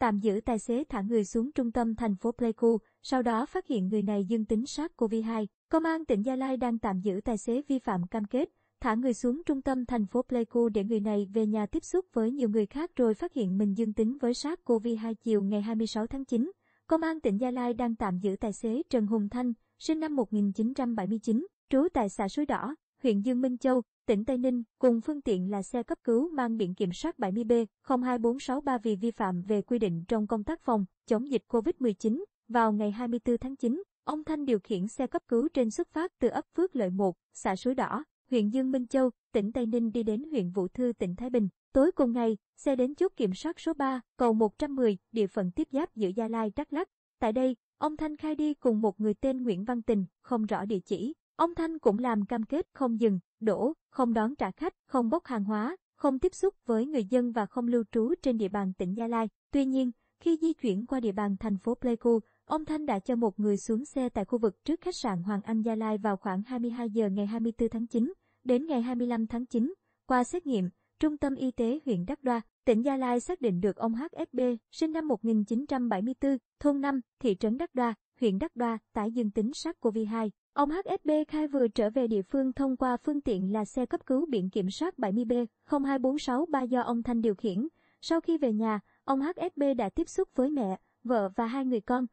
tạm giữ tài xế thả người xuống trung tâm thành phố Pleiku, sau đó phát hiện người này dương tính SARS-CoV-2. Công an tỉnh Gia Lai đang tạm giữ tài xế vi phạm cam kết, thả người xuống trung tâm thành phố Pleiku để người này về nhà tiếp xúc với nhiều người khác rồi phát hiện mình dương tính với SARS-CoV-2 chiều ngày 26 tháng 9. Công an tỉnh Gia Lai đang tạm giữ tài xế Trần Hùng Thanh, sinh năm 1979, trú tại xã Suối Đỏ, huyện Dương Minh Châu, tỉnh Tây Ninh, cùng phương tiện là xe cấp cứu mang biển kiểm soát 70B-02463 vì vi phạm về quy định trong công tác phòng, chống dịch COVID-19. Vào ngày 24 tháng 9, ông Thanh điều khiển xe cấp cứu trên xuất phát từ ấp Phước Lợi 1, xã Suối Đỏ, huyện Dương Minh Châu, tỉnh Tây Ninh đi đến huyện Vũ Thư, tỉnh Thái Bình. Tối cùng ngày, xe đến chốt kiểm soát số 3, cầu 110, địa phận tiếp giáp giữa Gia Lai, Đắk Lắk. Tại đây, ông Thanh khai đi cùng một người tên Nguyễn Văn Tình, không rõ địa chỉ. Ông Thanh cũng làm cam kết không dừng, đổ, không đón trả khách, không bốc hàng hóa, không tiếp xúc với người dân và không lưu trú trên địa bàn tỉnh Gia Lai. Tuy nhiên, khi di chuyển qua địa bàn thành phố Pleiku, ông Thanh đã cho một người xuống xe tại khu vực trước khách sạn Hoàng Anh Gia Lai vào khoảng 22 giờ ngày 24 tháng 9 đến ngày 25 tháng 9. Qua xét nghiệm, Trung tâm Y tế huyện Đắk Đoa, tỉnh Gia Lai xác định được ông HSB, sinh năm 1974, thôn 5, thị trấn Đắk Đoa, huyện Đắc Đoa, tải dương tính sars cov 2 Ông HSB khai vừa trở về địa phương thông qua phương tiện là xe cấp cứu biển kiểm soát 70B-02463 do ông Thanh điều khiển. Sau khi về nhà, ông HSB đã tiếp xúc với mẹ, vợ và hai người con.